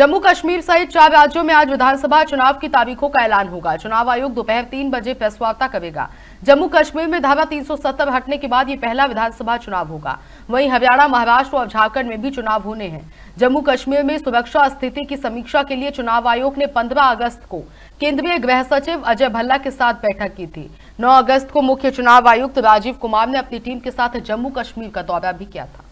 जम्मू कश्मीर सहित चार राज्यों में आज विधानसभा चुनाव की तारीखों का ऐलान होगा चुनाव आयोग दोपहर तीन बजे प्रेस वार्ता करेगा जम्मू कश्मीर में धारा 370 हटने के बाद ये पहला विधानसभा चुनाव होगा वहीं हरियाणा महाराष्ट्र और झारखंड में भी चुनाव होने हैं जम्मू कश्मीर में सुरक्षा स्थिति की समीक्षा के लिए चुनाव आयोग ने 15 अगस्त को केंद्रीय गृह सचिव अजय भल्ला के साथ बैठक की थी 9 अगस्त को मुख्य चुनाव आयुक्त राजीव कुमार ने अपनी टीम के साथ जम्मू कश्मीर का दौरा भी किया था